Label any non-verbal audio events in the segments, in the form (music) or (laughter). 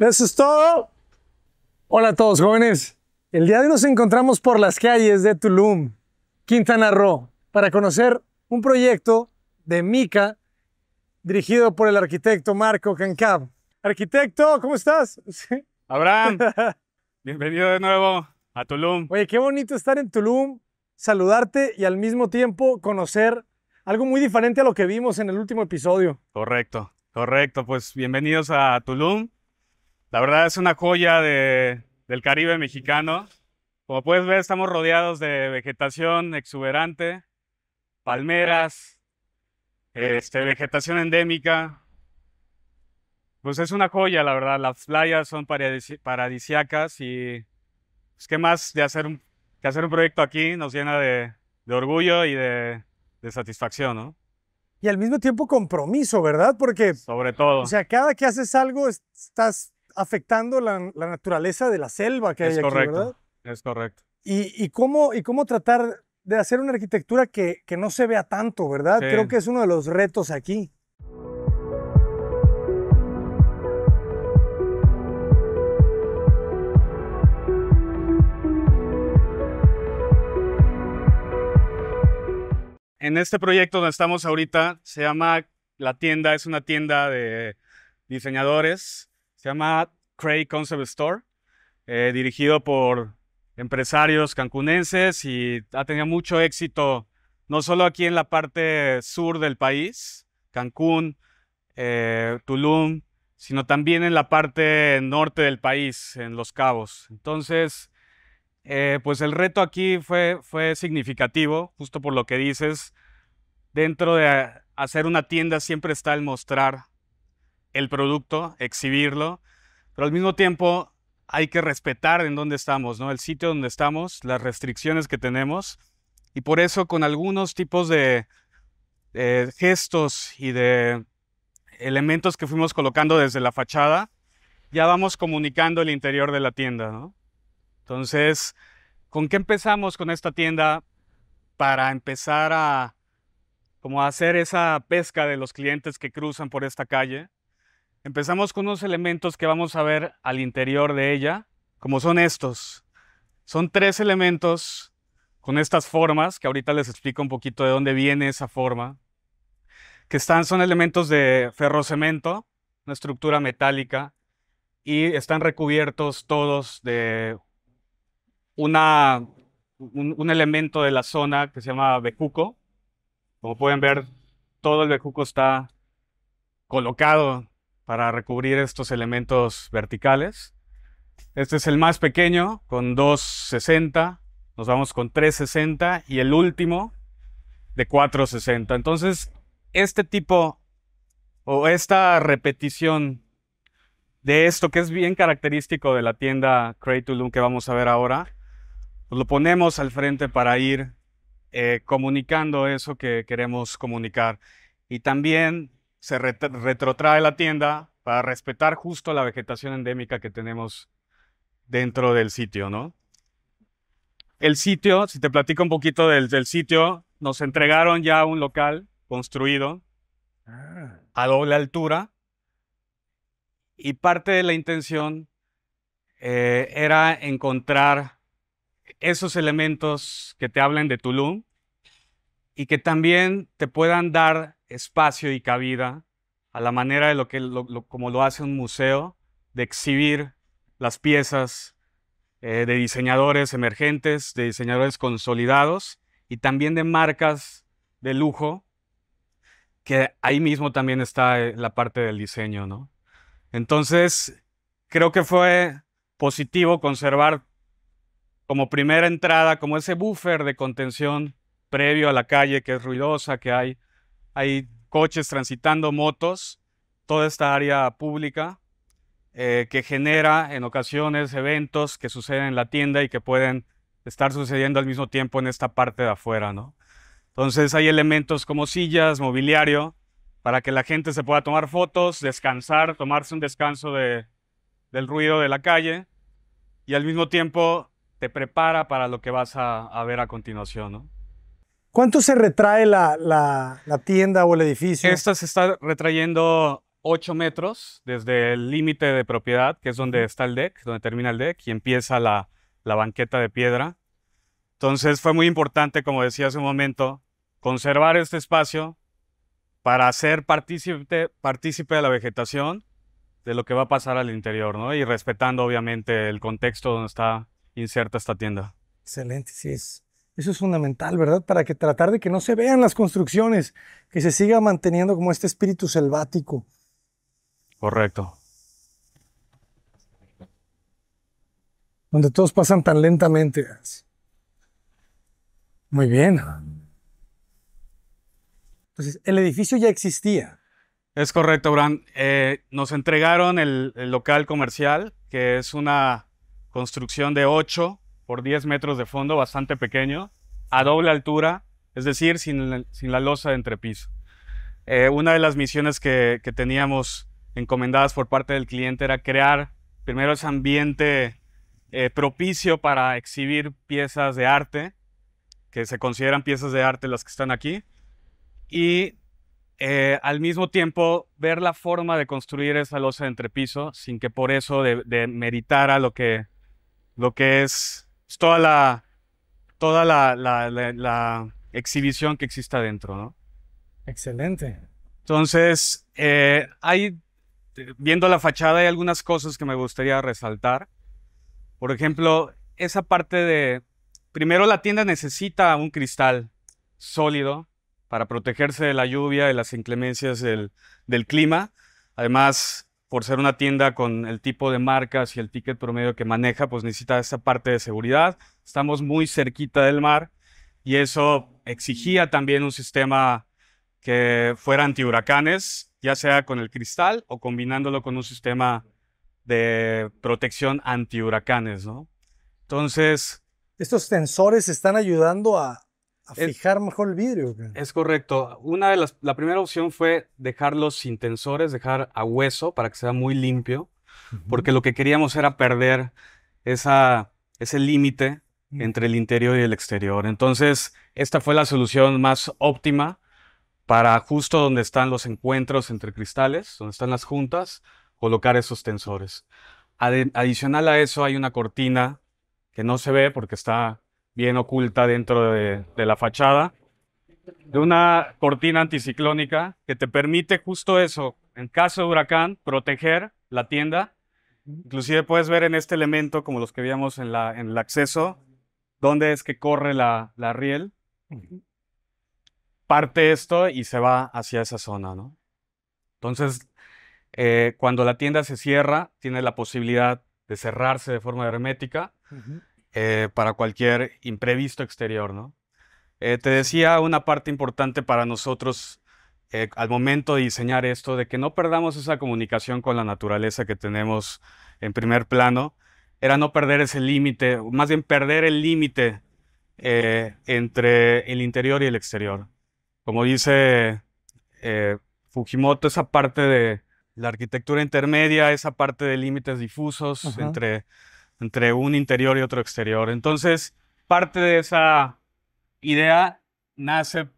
Eso es todo. Hola a todos jóvenes. El día de hoy nos encontramos por las calles de Tulum, Quintana Roo, para conocer un proyecto de Mica dirigido por el arquitecto Marco Cancab. Arquitecto, ¿cómo estás? (laughs) Abraham, bienvenido de nuevo a Tulum. Oye, qué bonito estar en Tulum, saludarte y al mismo tiempo conocer algo muy diferente a lo que vimos en el último episodio. Correcto, correcto. Pues bienvenidos a Tulum. La verdad es una joya de, del Caribe mexicano. Como puedes ver, estamos rodeados de vegetación exuberante, palmeras, este, vegetación endémica. Pues es una joya, la verdad. Las playas son paradisíacas paradisiacas y es pues, qué más de hacer un, que hacer un proyecto aquí nos llena de, orgullo y de, de satisfacción, ¿no? Y al mismo tiempo compromiso, ¿verdad? Porque... Sobre todo. O sea, cada que haces algo estás afectando la, naturaleza de la selva que es hay correcto, aquí, ¿verdad? Es correcto. Y, cómo, y cómo tratar de hacer una arquitectura que, no se vea tanto, ¿verdad? Creo que es uno de los retos aquí. En este proyecto donde estamos ahorita se llama La Tienda, es una tienda de diseñadores se llama Cray Concept Store, eh, dirigido por empresarios cancunenses y ha tenido mucho éxito, no solo aquí en la parte sur del país, Cancún, eh, Tulum, sino también en la parte norte del país, en Los Cabos. Entonces, eh, pues el reto aquí fue, fue significativo, justo por lo que dices, dentro de hacer una tienda siempre está el mostrar el producto, exhibirlo, pero al mismo tiempo hay que respetar en dónde estamos, ¿no? El sitio donde estamos, las restricciones que tenemos. Y por eso con algunos tipos de gestos y de elementos que fuimos colocando desde la fachada, ya vamos comunicando el interior de la tienda, Entonces, ¿con qué empezamos con esta tienda para empezar a como hacer esa pesca de los clientes que cruzan por esta calle? Empezamos con unos elementos que vamos a ver al interior de ella, como son estos. Son tres elementos con estas formas, que ahorita les explico un poquito de dónde viene esa forma, que están, son elementos de ferrocemento, una estructura metálica, y están recubiertos todos de una, un, un, elemento de la zona que se llama becuco. Como pueden ver, todo el becuco está colocado para recubrir estos elementos verticales. Este es el más pequeño con 260, nos vamos con 360 y el último de 460. Entonces, este tipo o esta repetición de esto que es bien característico de la tienda Create2Loom que vamos a ver ahora, pues lo ponemos al frente para ir eh, comunicando eso que queremos comunicar. Y también se retrotrae la tienda para respetar justo la vegetación endémica que tenemos dentro del sitio, ¿no? El sitio, si te platico un poquito del, sitio, nos entregaron ya un local construido ah. a doble altura y parte de la intención eh, era encontrar esos elementos que te hablen de Tulum y que también te puedan dar espacio y cabida a la manera de lo que como lo hace un museo de exhibir las piezas eh, de diseñadores emergentes, de diseñadores consolidados y también de marcas de lujo que ahí mismo también está eh, la parte del diseño, ¿no? Entonces, creo que fue positivo conservar como primera entrada, como ese buffer de contención previo a la calle que es ruidosa, que hay hay coches transitando, motos, toda esta área pública eh, que genera en ocasiones eventos que suceden en la tienda y que pueden estar sucediendo al mismo tiempo en esta parte de afuera, ¿no? Entonces hay elementos como sillas, mobiliario, para que la gente se pueda tomar fotos, descansar, tomarse un descanso del ruido de la calle y al mismo tiempo te prepara para lo que vas a, a ver a continuación, ¿no? ¿Cuánto se retrae la, tienda o el edificio? Esta se está retrayendo 8 metros desde el límite de propiedad, que es donde está el deck, donde termina el deck y empieza la, banqueta de piedra. Entonces fue muy importante, como decía hace un momento, conservar este espacio para ser partícipe, partícipe de la vegetación, de lo que va a pasar al interior, Y respetando obviamente el contexto donde está inserta esta tienda. Excelente, sí. Es eso es fundamental, ¿verdad? Para que tratar de que no se vean las construcciones, que se siga manteniendo como este espíritu selvático. Correcto. Donde todos pasan tan lentamente. Muy bien. Entonces, el edificio ya existía. Es correcto, Bran. Eh, nos entregaron el, local comercial, que es una construcción de ocho, por 10 metros de fondo, bastante pequeño, a doble altura, es decir, sin la, sin la losa de entrepiso. Eh, una de las misiones que, que, teníamos encomendadas por parte del cliente era crear primero ese ambiente eh, propicio para exhibir piezas de arte, que se consideran piezas de arte las que están aquí, y eh, al mismo tiempo ver la forma de construir esa losa de entrepiso sin que por eso demeritara de lo, que, lo que es toda la, toda la, exhibición que existe adentro, ¿no? Excelente. Entonces, eh, hay, viendo la fachada, hay algunas cosas que me gustaría resaltar. Por ejemplo, esa parte de, primero la tienda necesita un cristal sólido para protegerse de la lluvia y las inclemencias del clima. Además, por ser una tienda con el tipo de marcas y el ticket promedio que maneja, pues necesita esa parte de seguridad. Estamos muy cerquita del mar y eso exigía también un sistema que fuera antihuracanes, ya sea con el cristal o combinándolo con un sistema de protección antihuracanes, ¿no? Entonces... Estos sensores están ayudando a, a fijar mejor el vidrio. Es correcto. Una de las, la primera opción fue dejarlos sin tensores, dejar a hueso para que sea muy limpio, porque lo que queríamos era perder esa, ese límite mm. entre el interior y el exterior. Entonces, esta fue la solución más óptima para justo donde están los encuentros entre cristales, donde están las juntas, colocar esos tensores. adicional a eso hay una cortina que no se ve porque está bien oculta dentro de, la fachada, de una cortina anticiclónica que te permite justo eso, en caso de huracán, proteger la tienda. Inclusive puedes ver en este elemento, como los que veíamos en, la, en el acceso, dónde es que corre la, riel. Parte esto y se va hacia esa zona, ¿no? Entonces, eh, cuando la tienda se cierra, tiene la posibilidad de cerrarse de forma hermética. Eh, para cualquier imprevisto exterior, ¿no? Eh, te decía una parte importante para nosotros eh, al momento de diseñar esto, de que no perdamos esa comunicación con la naturaleza que tenemos en primer plano, era no perder ese límite, más bien perder el límite entre el interior y el exterior. Como dice Fujimoto, esa parte de la arquitectura intermedia, esa parte de límites difusos entre entre un interior y otro exterior. Entonces, parte de esa idea nace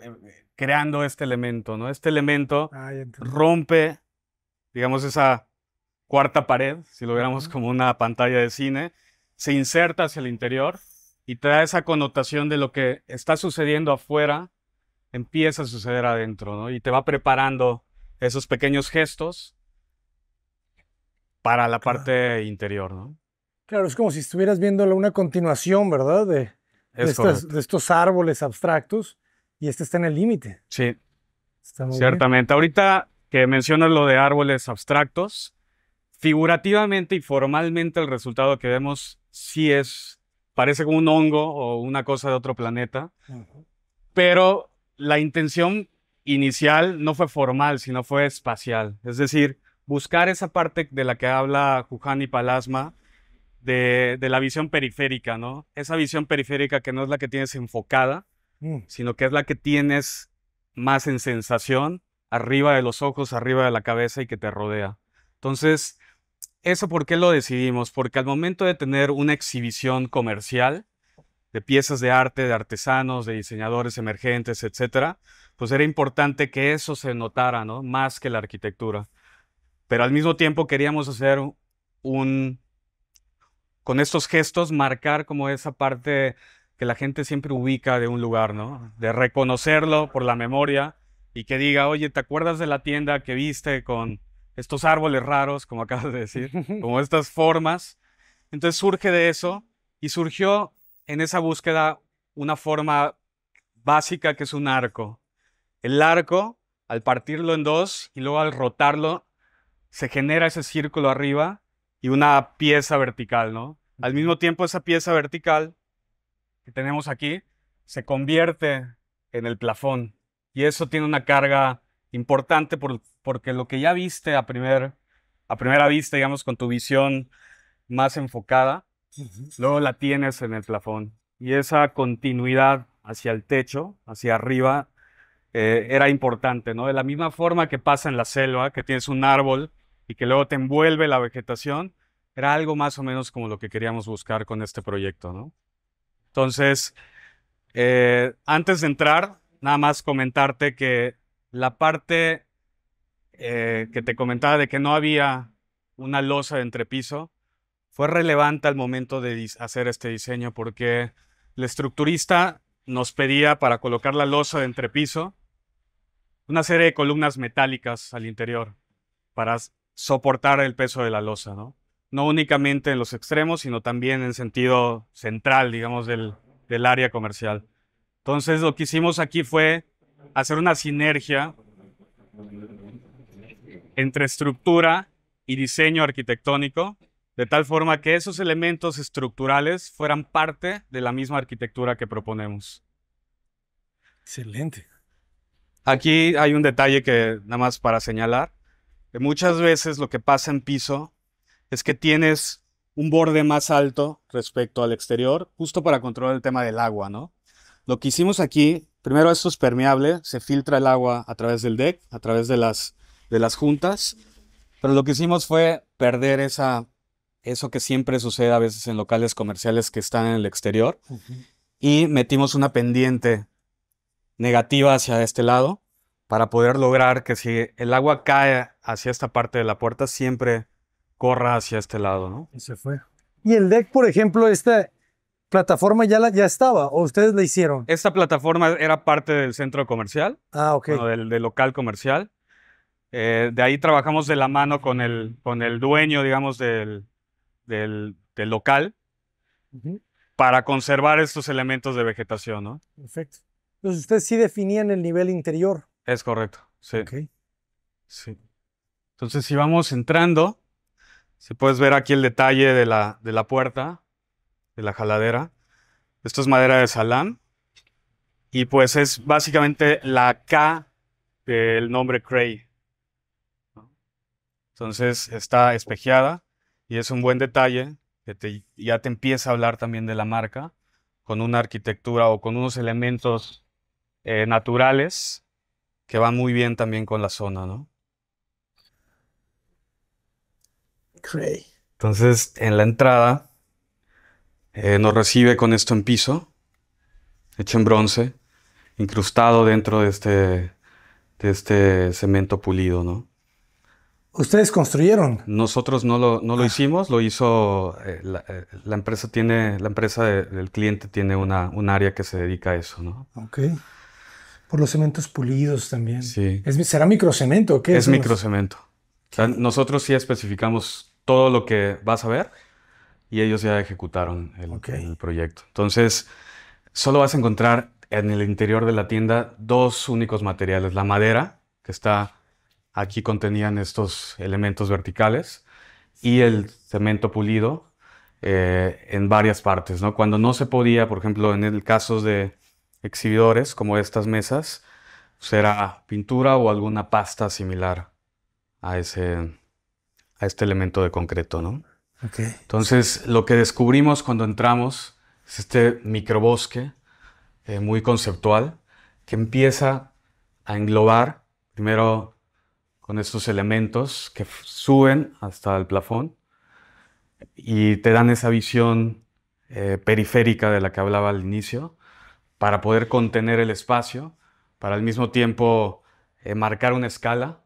eh, creando este elemento, ¿no? Este elemento ah, rompe, digamos, esa cuarta pared, si lo viéramos como una pantalla de cine, se inserta hacia el interior y trae esa connotación de lo que está sucediendo afuera, empieza a suceder adentro, ¿no? Y te va preparando esos pequeños gestos para la parte interior, ¿no? Claro, es como si estuvieras viéndolo una continuación, ¿verdad? De, estos árboles abstractos y este está en el límite. Sí. Ciertamente. Ahorita que mencionas lo de árboles abstractos, figurativamente y formalmente el resultado que vemos sí es, parece como un hongo o una cosa de otro planeta, pero la intención inicial no fue formal, sino fue espacial. Es decir, buscar esa parte de la que habla Juhani Palasma, de, la visión periférica, ¿no? Esa visión periférica que no es la que tienes enfocada, mm. sino que es la que tienes más en sensación, arriba de los ojos, arriba de la cabeza y que te rodea. Entonces, ¿eso por qué lo decidimos? Porque al momento de tener una exhibición comercial de piezas de arte, de artesanos, de diseñadores emergentes, etcétera, pues era importante que eso se notara, ¿no? Más que la arquitectura. Pero al mismo tiempo queríamos hacer un con estos gestos marcar como esa parte que la gente siempre ubica de un lugar, ¿no? De reconocerlo por la memoria y que diga, oye, ¿te acuerdas de la tienda que viste con estos árboles raros, como (laughs) acabas de decir, como estas formas? Entonces surge de eso y surgió en esa búsqueda una forma básica que es un arco. El arco, al partirlo en dos y luego al rotarlo, se genera ese círculo arriba y una pieza vertical, ¿no? Al mismo tiempo, esa pieza vertical que tenemos aquí se convierte en el plafón y eso tiene una carga importante porque lo que ya viste a, primer, a primera vista, digamos, con tu visión más enfocada, luego la tienes en el plafón y esa continuidad hacia el techo, hacia arriba, eh, era importante, ¿no? De la misma forma que pasa en la selva, que tienes un árbol y que luego te envuelve la vegetación, era algo más o menos como lo que queríamos buscar con este proyecto, ¿no? Entonces, eh, antes de entrar, nada más comentarte que la parte eh, que te comentaba de que no había una losa de entrepiso fue relevante al momento de hacer este diseño porque el estructurista nos pedía para colocar la losa de entrepiso una serie de columnas metálicas al interior para soportar el peso de la losa, ¿no? No únicamente en los extremos, sino también en sentido central, digamos, del, del área comercial. Entonces, lo que hicimos aquí fue hacer una sinergia entre estructura y diseño arquitectónico, de tal forma que esos elementos estructurales fueran parte de la misma arquitectura que proponemos. Excelente. Aquí hay un detalle que nada más para señalar muchas veces lo que pasa en piso es que tienes un borde más alto respecto al exterior, justo para controlar el tema del agua, ¿no? Lo que hicimos aquí, primero esto es permeable, se filtra el agua a través del deck, a través de las, de las juntas, pero lo que hicimos fue perder esa, eso que siempre sucede a veces en locales comerciales que están en el exterior, y metimos una pendiente negativa hacia este lado, para poder lograr que si el agua cae hacia esta parte de la puerta, siempre corra hacia este lado, ¿no? Y se fue. Y el deck, por ejemplo, esta plataforma ya, la, ya estaba, o ustedes la hicieron. Esta plataforma era parte del centro comercial. Ah, ok. del, local comercial. Eh, de ahí trabajamos de la mano con el, con el dueño, digamos, del, del, local para conservar estos elementos de vegetación, ¿no? Perfecto. Entonces ustedes sí definían el nivel interior. Es correcto, sí. Sí. Entonces, si vamos entrando, si puedes ver aquí el detalle de la, de la puerta, de la jaladera. Esto es madera de Salam. Y pues es básicamente la K del nombre Cray. Entonces está espejeada y es un buen detalle que ya te empieza a hablar también de la marca con una arquitectura o con unos elementos eh, naturales que va muy bien también con la zona, ¿no? Entonces, en la entrada, eh, nos recibe con esto en piso, hecho en bronce, incrustado dentro de este, de este cemento pulido, ¿no? ¿Ustedes construyeron? Nosotros no lo, no lo ah. hicimos, lo hizo eh, eh, la, empresa tiene, la empresa del cliente tiene una, un área que se dedica a eso, ¿no? Ok por los cementos pulidos también. Sí. ¿Es, ¿Será microcemento o qué? Es, es microcemento. nosotros sí especificamos todo lo que vas a ver y ellos ya ejecutaron el, proyecto. Entonces, solo vas a encontrar en el interior de la tienda dos únicos materiales. La madera, que está aquí contenida en estos elementos verticales, y el cemento pulido eh, en varias partes. ¿no? Cuando no se podía, por ejemplo, en el caso de exhibidores como estas mesas será pues, pintura o alguna pasta similar a ese a este elemento de concreto, ¿no? Okay. Entonces, lo que descubrimos cuando entramos es este microbosque eh, muy conceptual que empieza a englobar primero con estos elementos que suben hasta el plafón y te dan esa visión eh, periférica de la que hablaba al inicio para poder contener el espacio, para al mismo tiempo eh, marcar una escala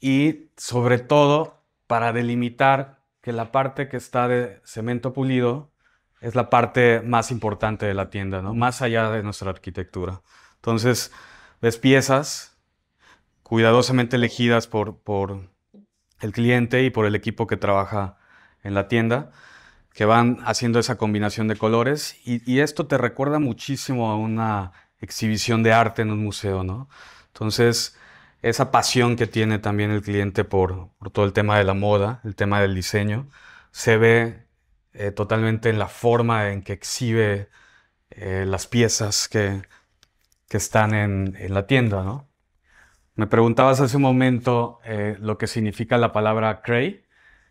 y sobre todo para delimitar que la parte que está de cemento pulido es la parte más importante de la tienda, más allá de nuestra arquitectura. Entonces, ves piezas cuidadosamente elegidas por el cliente y por el equipo que trabaja en la tienda que van haciendo esa combinación de colores y, esto te recuerda muchísimo a una exhibición de arte en un museo, Entonces, esa pasión que tiene también el cliente por, todo el tema de la moda, el tema del diseño, se ve eh, totalmente en la forma en que exhibe eh, las piezas que, están en, la tienda, Me preguntabas hace un momento eh, lo que significa la palabra cray.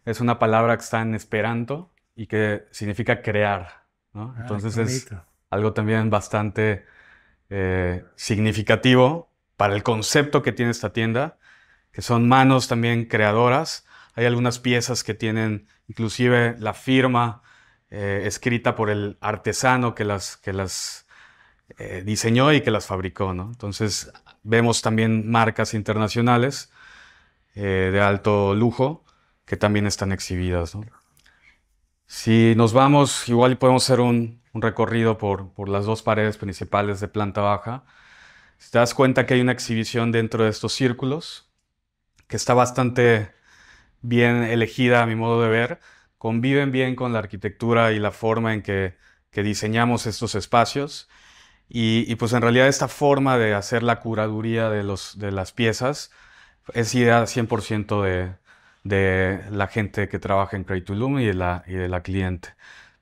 Es una palabra que está en esperanto, y que significa crear. Ah, Entonces es algo también bastante eh, significativo para el concepto que tiene esta tienda, que son manos también creadoras. Hay algunas piezas que tienen inclusive la firma eh, escrita por el artesano que las, que las eh, diseñó y que las fabricó. Entonces vemos también marcas internacionales de alto lujo que también están exhibidas. Si nos vamos, igual podemos hacer un, recorrido por, las dos paredes principales de planta baja. Si te das cuenta que hay una exhibición dentro de estos círculos, que está bastante bien elegida a mi modo de ver, conviven bien con la arquitectura y la forma en que, diseñamos estos espacios. Y, pues en realidad esta forma de hacer la curaduría de, los, de las piezas es idea 100% de, de la gente que trabaja en Loom y de la, y de la cliente.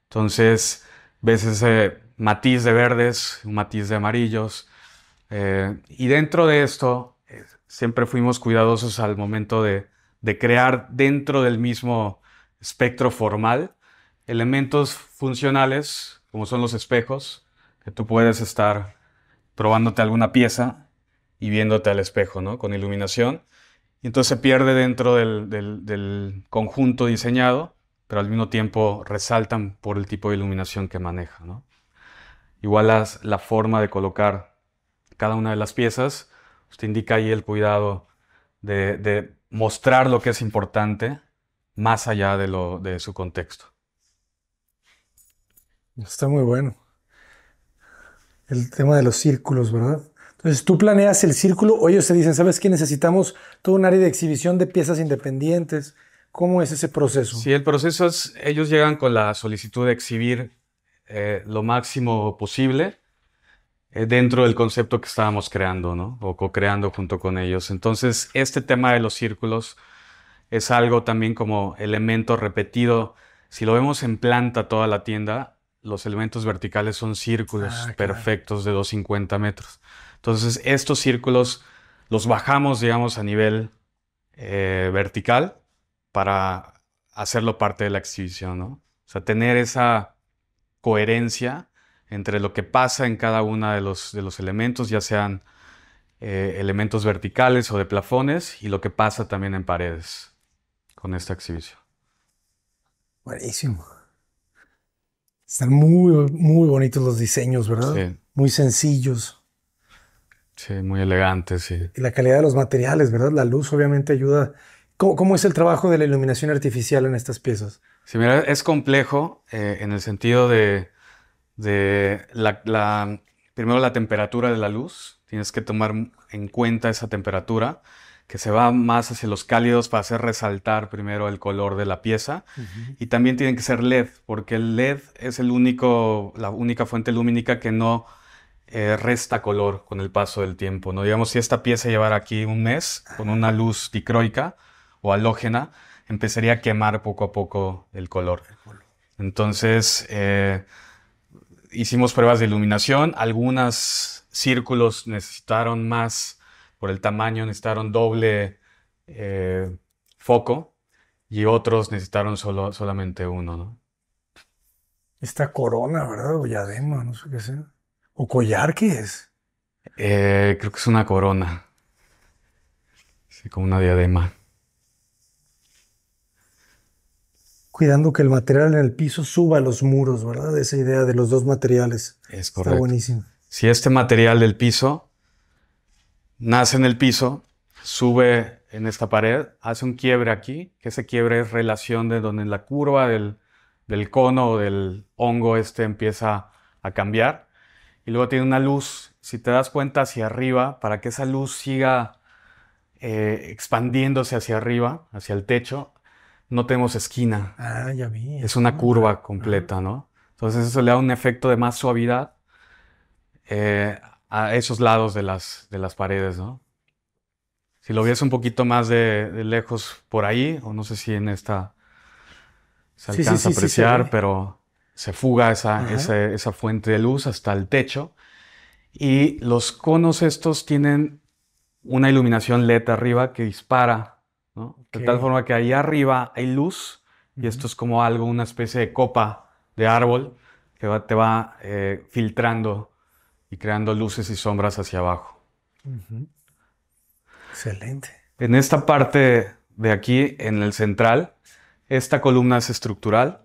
Entonces, ves ese matiz de verdes, un matiz de amarillos. Eh, y dentro de esto, eh, siempre fuimos cuidadosos al momento de, de, crear dentro del mismo espectro formal elementos funcionales, como son los espejos, que tú puedes estar probándote alguna pieza y viéndote al espejo, ¿no? Con iluminación y entonces se pierde dentro del, conjunto diseñado, pero al mismo tiempo resaltan por el tipo de iluminación que maneja. Igual la forma de colocar cada una de las piezas, usted indica ahí el cuidado de, mostrar lo que es importante más allá de, de su contexto. Está muy bueno. El tema de los círculos, ¿verdad? Entonces tú planeas el círculo o ellos te dicen, ¿sabes qué? Necesitamos todo un área de exhibición de piezas independientes. ¿Cómo es ese proceso? Sí, el proceso es, ellos llegan con la solicitud de exhibir eh, lo máximo posible eh, dentro del concepto que estábamos creando, ¿no? O co-creando junto con ellos. Entonces, este tema de los círculos es algo también como elemento repetido. Si lo vemos en planta toda la tienda, los elementos verticales son círculos ah, perfectos de 250 metros. Entonces estos círculos los bajamos, digamos, a nivel eh, vertical para hacerlo parte de la exhibición, ¿no? O sea, tener esa coherencia entre lo que pasa en cada uno de los, de los elementos, ya sean eh, elementos verticales o de plafones, y lo que pasa también en paredes con esta exhibición. Buenísimo. Están muy, muy bonitos los diseños, ¿verdad? Sí. Muy sencillos. Sí, muy elegante, sí. Y la calidad de los materiales, ¿verdad? La luz obviamente ayuda. ¿Cómo, es el trabajo de la iluminación artificial en estas piezas? Sí, mira, es complejo eh, en el sentido de, de la, primero la temperatura de la luz. Tienes que tomar en cuenta esa temperatura que se va más hacia los cálidos para hacer resaltar primero el color de la pieza. Y también tienen que ser LED, porque el LED es el único, la única fuente lumínica que no eh, resta color con el paso del tiempo. ¿no? Digamos, si esta pieza llevara aquí un mes con una luz dicroica o halógena, empezaría a quemar poco a poco el color. Entonces, eh, hicimos pruebas de iluminación. Algunos círculos necesitaron más, por el tamaño, necesitaron doble eh, foco y otros necesitaron solo, solamente uno. Esta corona, ¿verdad? O diadema, no sé qué sea. ¿O collar qué es? Eh, creo que es una corona. Sí, como una diadema. Cuidando que el material en el piso suba a los muros, ¿verdad? Esa idea de los dos materiales. Es correcto. Está buenísimo. Si este material del piso nace en el piso, sube en esta pared, hace un quiebre aquí, que ese quiebre es relación de donde la curva del, del cono o del hongo este empieza a cambiar y luego tiene una luz, si te das cuenta, hacia arriba, para que esa luz siga eh, expandiéndose hacia arriba, hacia el techo, no tenemos esquina. Ah, ya vi. Es una ah, curva completa, ¿no? Entonces eso le da un efecto de más suavidad eh, a esos lados de las, de las paredes, ¿no? Si lo viese un poquito más de, lejos por ahí, o no sé si en esta se alcanza a apreciar, pero se fuga esa, fuente de luz hasta el techo. Y los conos estos tienen una iluminación LED arriba que dispara, De tal forma que ahí arriba hay luz y esto es como algo, una especie de copa de árbol que te va eh, filtrando y creando luces y sombras hacia abajo. Excelente. En esta parte de aquí, en el central, esta columna es estructural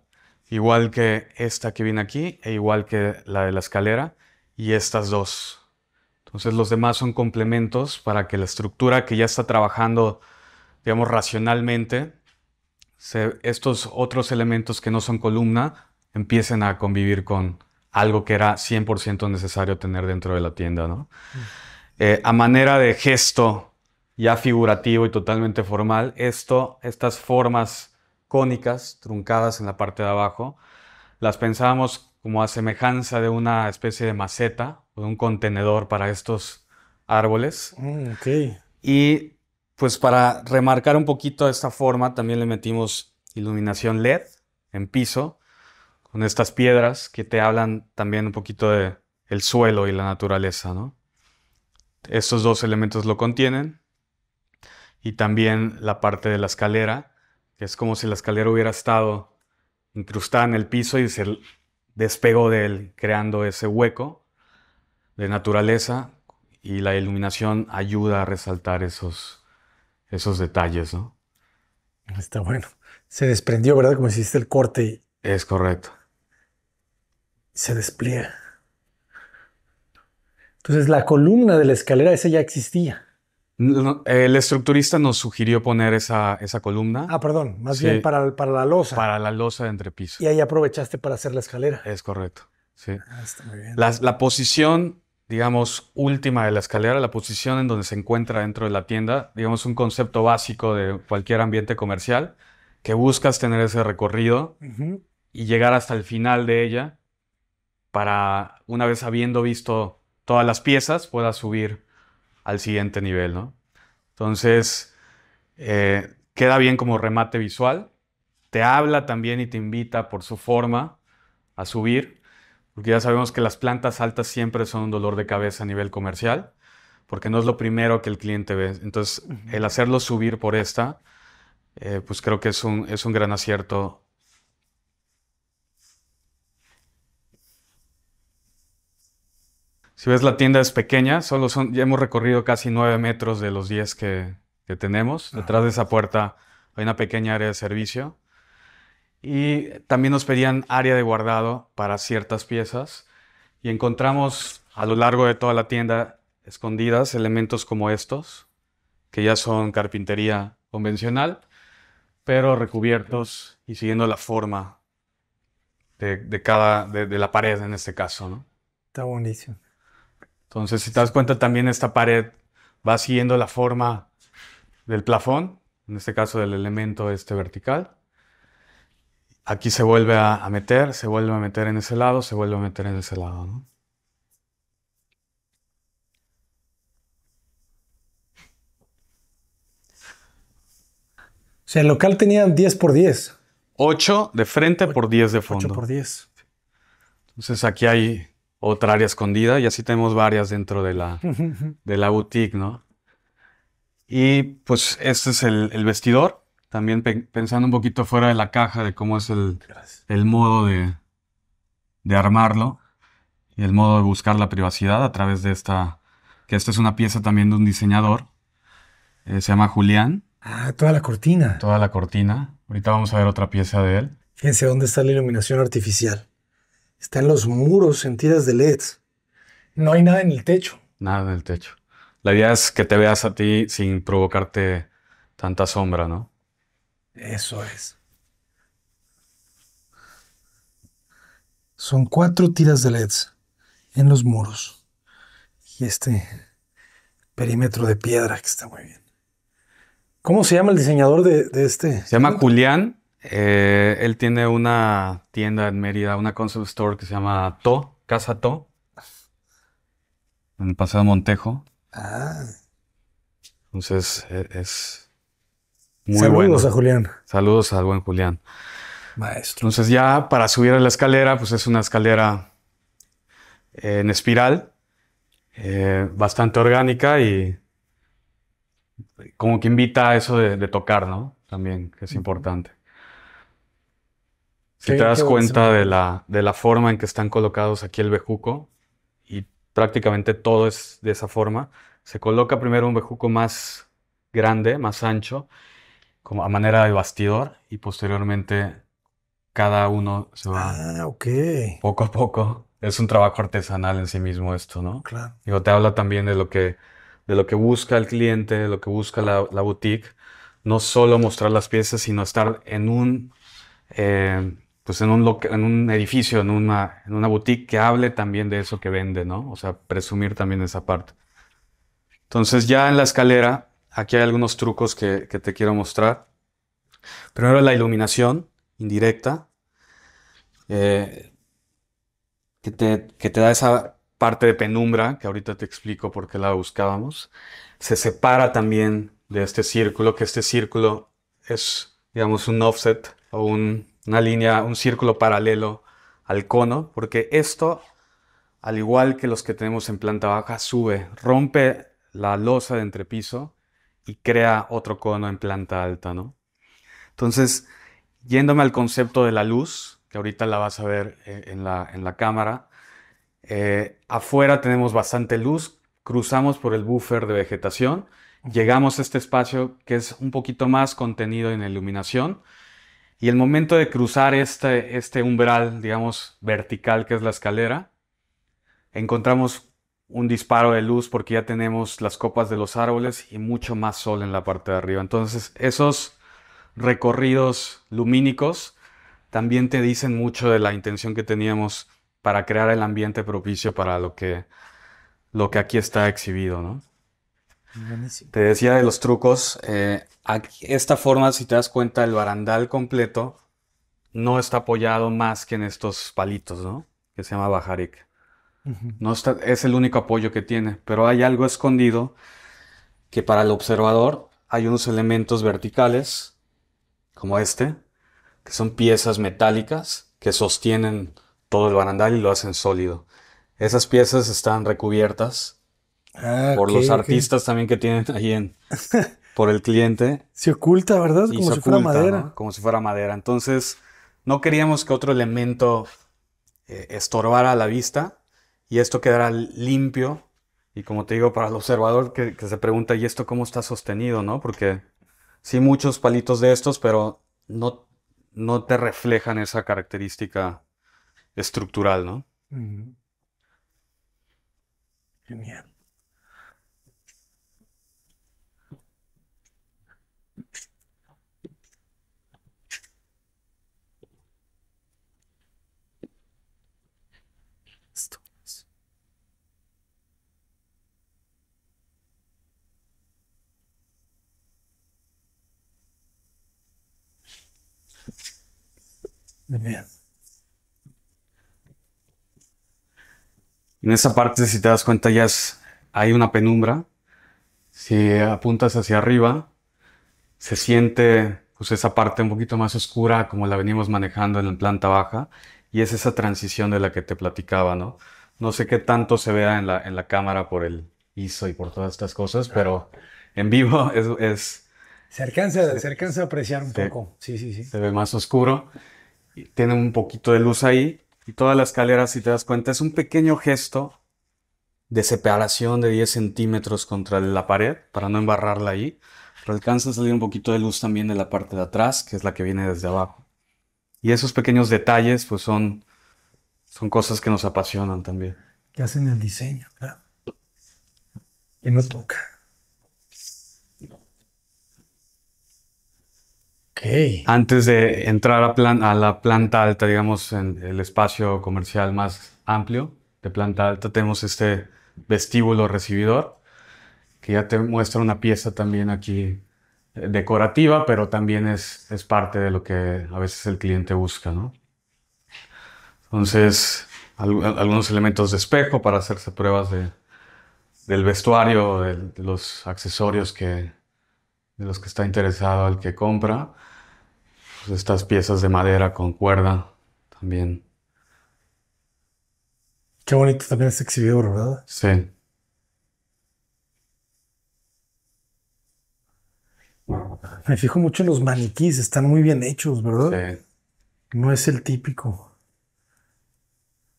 igual que esta que viene aquí e igual que la de la escalera y estas dos. Entonces los demás son complementos para que la estructura que ya está trabajando, digamos, racionalmente, estos otros elementos que no son columna empiecen a convivir con algo que era 100% necesario tener dentro de la tienda, mm. eh, a manera de gesto ya figurativo y totalmente formal, esto, estas formas cónicas, truncadas en la parte de abajo. Las pensábamos como a semejanza de una especie de maceta o de un contenedor para estos árboles. Mm, y pues para remarcar un poquito esta forma, también le metimos iluminación LED en piso, con estas piedras que te hablan también un poquito de el suelo y la naturaleza, ¿no? Estos dos elementos lo contienen y también la parte de la escalera es como si la escalera hubiera estado incrustada en el piso y se despegó de él, creando ese hueco de naturaleza y la iluminación ayuda a resaltar esos, esos detalles, ¿no? Está bueno. Se desprendió, ¿verdad? Como hiciste el corte. Es correcto. Se despliega. Entonces la columna de la escalera, esa ya existía el estructurista nos sugirió poner esa, esa columna. Ah, perdón, más bien para, para, la losa. Para la losa de entrepiso. Y ahí aprovechaste para hacer la escalera. Es correcto, sí. Ah, está muy bien. La, posición, digamos, última de la escalera, la posición en donde se encuentra dentro de la tienda, digamos, un concepto básico de cualquier ambiente comercial, que buscas tener ese recorrido y llegar hasta el final de ella para, una vez habiendo visto todas las piezas, puedas subir al siguiente nivel, ¿no? Entonces, eh, queda bien como remate visual, te habla también y te invita por su forma a subir, porque ya sabemos que las plantas altas siempre son un dolor de cabeza a nivel comercial, porque no es lo primero que el cliente ve. Entonces, el hacerlo subir por esta, eh, pues creo que es un, es un gran acierto Si ves, la tienda es pequeña, solo son, ya hemos recorrido casi 9 metros de los 10 que, tenemos. Detrás de esa puerta hay una pequeña área de servicio. Y también nos pedían área de guardado para ciertas piezas. Y encontramos a lo largo de toda la tienda escondidas elementos como estos, que ya son carpintería convencional, pero recubiertos y siguiendo la forma de, cada, de, la pared en este caso. ¿no? Está buenísimo. Entonces, si te das cuenta, también esta pared va siguiendo la forma del plafón, en este caso del elemento este vertical. Aquí se vuelve a, meter, se vuelve a meter en ese lado, se vuelve a meter en ese lado. O sea, el local tenía 10 por 10. 8 de frente por 10 de fondo. 8 por 10. Entonces aquí hay otra área escondida y así tenemos varias dentro de la, (laughs) de la boutique, ¿no? Y pues este es el, vestidor, también pensando un poquito fuera de la caja de cómo es el, modo de, armarlo y el modo de buscar la privacidad a través de esta, que esta es una pieza también de un diseñador, eh, se llama Julián. Ah, toda la cortina. Toda la cortina. Ahorita vamos a ver otra pieza de él. Fíjense dónde está la iluminación artificial. Está en los muros en tiras de LEDs. No hay nada en el techo. Nada en el techo. La idea es que te veas a ti sin provocarte tanta sombra, ¿no? Eso es. Son cuatro tiras de LEDs en los muros. Y este perímetro de piedra que está muy bien. ¿Cómo se llama el diseñador de este? Se llama Julián eh, él tiene una tienda en Mérida, una concept store que se llama To, Casa To, en el Paseo Montejo. Ah. Entonces e, es, muy bueno. Saludos a Julián. Saludos al buen Julián. Maestro. Entonces ya para subir a la escalera, pues es una escalera eh, en espiral, eh, bastante orgánica y como que invita a eso de, de tocar, ¿no? También, que es importante. Si te das cuenta de la, de la forma en que están colocados aquí el bejuco, y prácticamente todo es de esa forma, se coloca primero un bejuco más grande, más ancho, como a manera de bastidor, y posteriormente cada uno se va ah, poco a poco. Es un trabajo artesanal en sí mismo esto, ¿no? Claro. Digo, te habla también de lo que, de lo que busca el cliente, de lo que busca la, boutique. No solo mostrar las piezas, sino estar en un... Eh, pues, en un, edificio, en una, en una boutique que hable también de eso que vende, ¿no? O sea, presumir también esa parte. Entonces ya en la escalera, aquí hay algunos trucos que, te quiero mostrar. Primero la iluminación indirecta, eh, que, te, que te da esa parte de penumbra, que ahorita te explico por qué la buscábamos. Se separa también de este círculo, que este círculo es, digamos, un offset o un una línea, un círculo paralelo al cono, porque esto, al igual que los que tenemos en planta baja, sube, rompe la losa de entrepiso y crea otro cono en planta alta, ¿no? Entonces, yéndome al concepto de la luz, que ahorita la vas a ver eh, en la, cámara, eh, afuera tenemos bastante luz, cruzamos por el buffer de vegetación, llegamos a este espacio que es un poquito más contenido en iluminación, y el momento de cruzar este, este umbral, digamos, vertical que es la escalera, encontramos un disparo de luz porque ya tenemos las copas de los árboles y mucho más sol en la parte de arriba. Entonces, esos recorridos lumínicos también te dicen mucho de la intención que teníamos para crear el ambiente propicio para lo que, lo que aquí está exhibido, ¿no? Te decía de los trucos. Eh, esta forma, si te das cuenta, el barandal completo no está apoyado más que en estos palitos, ¿no? Que se llama bajarik. es el único apoyo que tiene, pero hay algo escondido que para el observador hay unos elementos verticales, como este, que son piezas metálicas que sostienen todo el barandal y lo hacen sólido. Esas piezas están recubiertas Ah, por los artistas también que tienen ahí en por el cliente. (laughs) Se oculta, ¿verdad? Como si fuera madera. Como si fuera madera. Entonces, no queríamos que otro elemento eh, estorbara la vista y esto quedara limpio. Y como te digo, para el observador que, se pregunta, ¿y esto cómo está sostenido? ¿No? Porque sí, muchos palitos de estos, pero no, no te reflejan esa característica estructural, ¿no? Genial. En esa parte, si te das cuenta, ya es, hay una penumbra. Si apuntas hacia arriba, se siente pues, esa parte un poquito más oscura como la venimos manejando en la planta baja. Y es esa transición de la que te platicaba, ¿no? No sé qué tanto se vea en la, en la cámara por el ISO y por todas estas cosas, pero en vivo es... es se, alcanza, se, a apreciar un poco. Sí, sí, sí. Se ve más oscuro tiene un poquito de luz ahí y toda la escalera, si te das cuenta, es un pequeño gesto de separación de 10 centímetros contra la pared para no embarrarla ahí. Pero alcanza a salir un poquito de luz también de la parte de atrás, que es la que viene desde abajo. Y esos pequeños detalles, pues son, son cosas que nos apasionan también. Que hacen el diseño, claro. nos toca. Antes de entrar a, la planta alta, digamos, en el espacio comercial más amplio de planta alta, tenemos este vestíbulo recibidor, que ya te muestra una pieza también aquí eh, decorativa, pero también es, parte de lo que a veces el cliente busca, ¿no? Entonces, algunos elementos de espejo para hacerse pruebas del vestuario, de, de los accesorios que, de los que está interesado el que compra estas piezas de madera con cuerda también. Qué bonito también este exhibidor, ¿verdad? Sí. Me fijo mucho en los maniquís, están muy bien hechos, ¿verdad? Sí. No es el típico.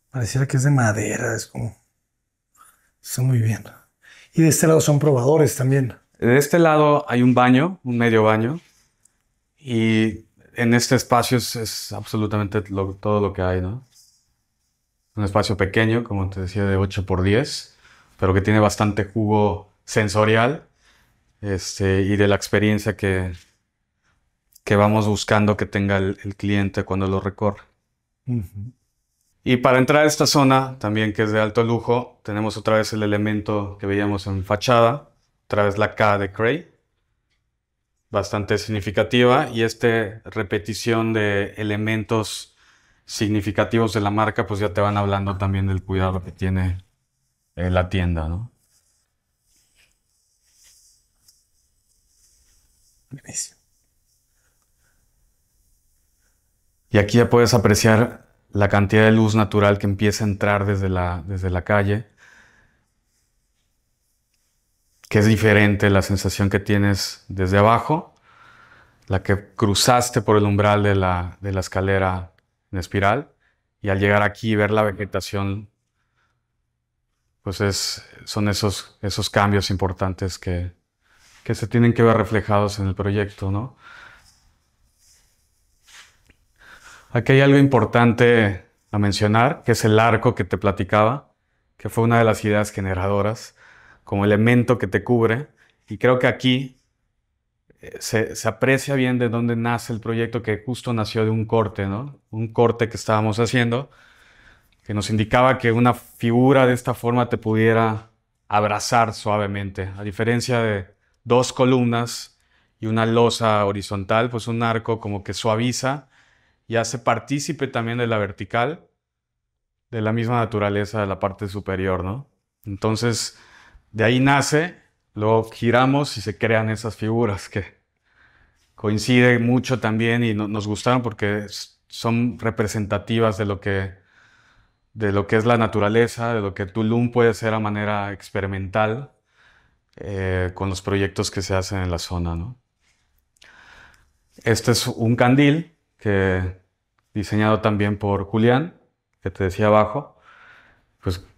Pareciera que es de madera, es como. Está muy bien. Y de este lado son probadores también. De este lado hay un baño, un medio baño. Y en este espacio es, absolutamente todo lo que hay, ¿no? Un espacio pequeño, como te decía, de 8 por 10, pero que tiene bastante jugo sensorial este, y de la experiencia que, que vamos buscando que tenga el, cliente cuando lo recorre. Y para entrar a esta zona, también que es de alto lujo, tenemos otra vez el elemento que veíamos en fachada, otra vez la K de Cray, bastante significativa y esta repetición de elementos significativos de la marca, pues ya te van hablando también del cuidado que tiene eh, la tienda, ¿no? Y aquí ya puedes apreciar la cantidad de luz natural que empieza a entrar desde la, desde la calle que es diferente la sensación que tienes desde abajo, la que cruzaste por el umbral de la, escalera en espiral, y al llegar aquí ver la vegetación, pues es, son esos, esos cambios importantes que, que se tienen que ver reflejados en el proyecto, ¿no? Aquí hay algo importante a mencionar, que es el arco que te platicaba, que fue una de las ideas generadoras como elemento que te cubre. Y creo que aquí eh, se, aprecia bien de dónde nace el proyecto que justo nació de un corte, ¿no? Un corte que estábamos haciendo que nos indicaba que una figura de esta forma te pudiera abrazar suavemente, a diferencia de dos columnas y una losa horizontal, pues un arco como que suaviza y hace partícipe también de la vertical, de la misma naturaleza de la parte superior, ¿no? Entonces, de ahí nace, luego giramos y se crean esas figuras que coinciden mucho también y nos gustaron porque son representativas de lo que de lo que es la naturaleza, de lo que Tulum puede ser a manera experimental eh, con los proyectos que se hacen en la zona. Este es un candil que diseñado también por Julián, que te decía abajo,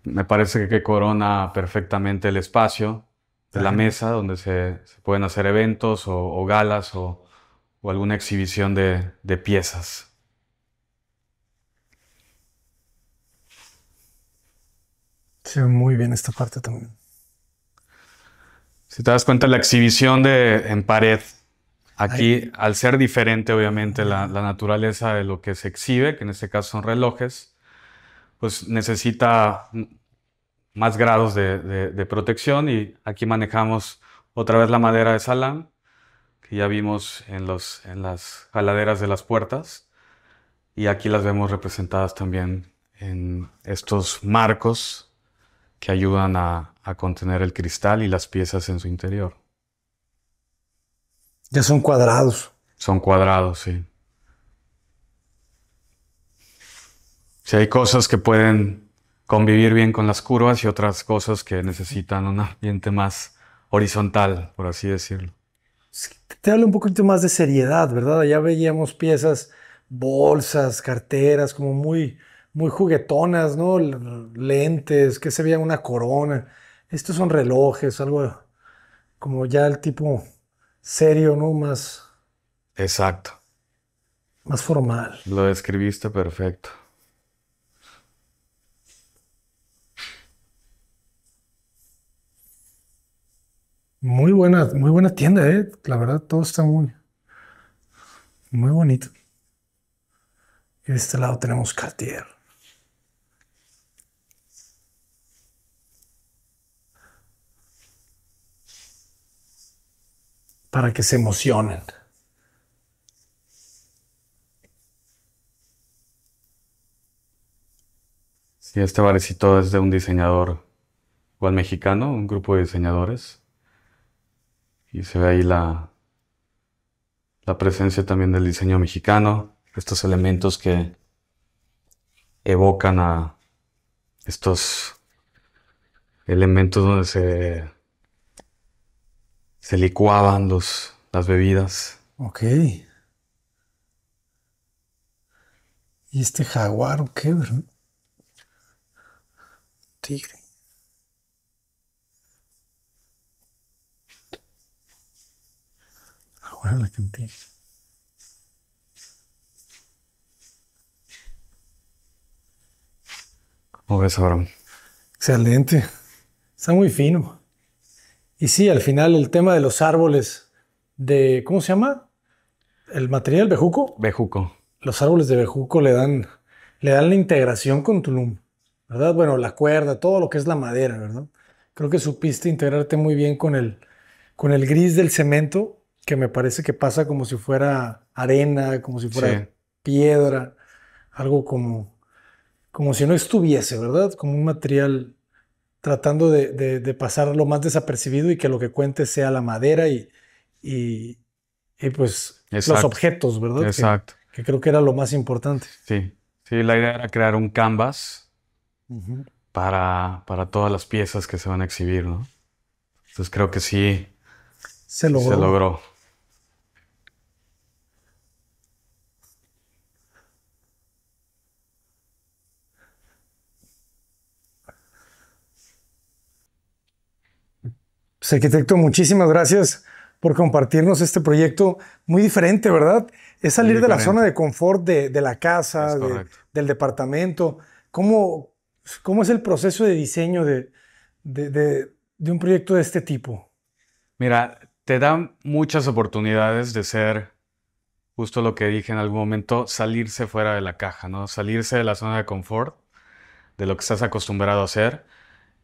me parece que corona perfectamente el espacio, de la mesa donde se, pueden hacer eventos o, galas o, alguna exhibición de, piezas. Se ve muy bien esta parte también. Si te das cuenta, la exhibición de, en pared, aquí, al ser diferente, obviamente, la naturaleza de lo que se exhibe, que en este caso son relojes, pues necesita más grados de, protección y aquí manejamos otra vez la madera de salam que ya vimos en, las jaladeras de las puertas y aquí las vemos representadas también en estos marcos que ayudan a, a contener el cristal y las piezas en su interior. Ya son cuadrados. Son cuadrados, sí. Si hay cosas que pueden convivir bien con las curvas y otras cosas que necesitan un ambiente más horizontal, por así decirlo. Te hablo un poquito más de seriedad, ¿verdad? Allá veíamos piezas, bolsas, carteras, como muy, muy juguetonas, ¿no? Lentes, que se veía una corona. Estos son relojes, algo como ya el tipo serio, ¿no? Más. Exacto. Más formal. Lo describiste perfecto. Muy buena, muy buena tienda, ¿eh? La verdad, todo está muy, muy bonito. Y de este lado tenemos Cartier. Para que se emocionen. Sí, este barecito es de un diseñador igual mexicano, un grupo de diseñadores. Y se ve ahí la, la presencia también del diseño mexicano, estos elementos que evocan a estos elementos donde se, licuaban las bebidas. Ok. ¿Y este jaguar o qué, Tigre. la ¿Cómo ves, Abraham? Excelente. Está muy fino. Y sí, al final el tema de los árboles de. ¿Cómo se llama? ¿El material bejuco? Bejuco. Los árboles de bejuco le dan, le dan la integración con Tulum, ¿verdad? Bueno, la cuerda, todo lo que es la madera, ¿verdad? Creo que supiste integrarte muy bien con el, con el gris del cemento que me parece que pasa como si fuera arena, como si fuera piedra, algo como, como si no estuviese, ¿verdad? Como un material tratando de, pasar lo más desapercibido y que lo que cuente sea la madera y, y, pues los objetos, ¿verdad? Exacto. Que, creo que era lo más importante. Sí, sí, la idea era crear un canvas para, para todas las piezas que se van a exhibir, ¿no? Entonces creo que sí, Se logró. Pues arquitecto, muchísimas gracias por compartirnos este proyecto muy diferente, ¿verdad? Es salir de la zona de confort de, la casa, del departamento. ¿Cómo, ¿Cómo es el proceso de diseño de, un proyecto de este tipo? Mira, te dan muchas oportunidades de ser justo lo que dije en algún momento, salirse fuera de la caja, ¿no? Salirse de la zona de confort, de lo que estás acostumbrado a hacer,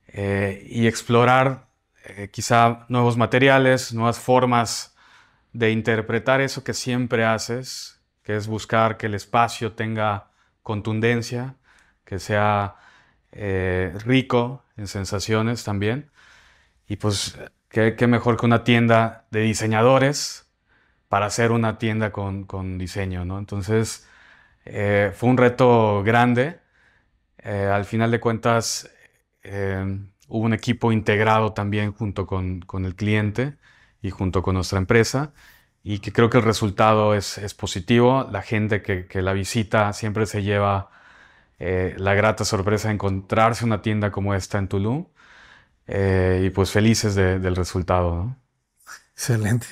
eh, y explorar eh, quizá nuevos materiales, nuevas formas de interpretar eso que siempre haces, que es buscar que el espacio tenga contundencia, que sea eh, rico en sensaciones también. Y pues, ¿qué, mejor que una tienda de diseñadores para hacer una tienda con, diseño, ¿no? Entonces, eh, fue un reto grande. al final de cuentas, hubo un equipo integrado también junto con, el cliente y junto con nuestra empresa y que creo que el resultado es, positivo. La gente que, la visita siempre se lleva eh, la grata sorpresa de encontrarse una tienda como esta en Tulum eh, y pues felices del resultado. Excelente.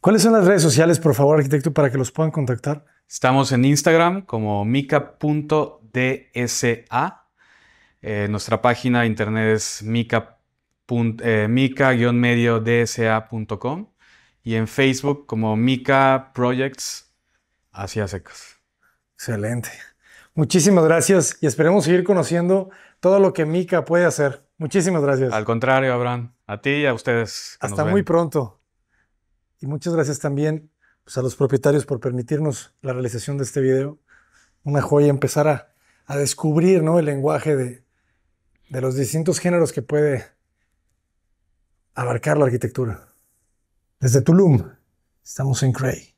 ¿Cuáles son las redes sociales, por favor, arquitecto, para que los puedan contactar? Estamos en Instagram como mica.dsa eh, nuestra página de internet es eh, mica-medio-dsa.com y en Facebook como Mica Projects hacia secas. Excelente. Muchísimas gracias y esperemos seguir conociendo todo lo que Mica puede hacer. Muchísimas gracias. Al contrario, Abraham, a ti y a ustedes. Hasta muy pronto. Y muchas gracias también pues, a los propietarios por permitirnos la realización de este video. Una joya empezar a, a descubrir ¿no? el lenguaje de, de los distintos géneros que puede abarcar la arquitectura. Desde Tulum, estamos en Cray.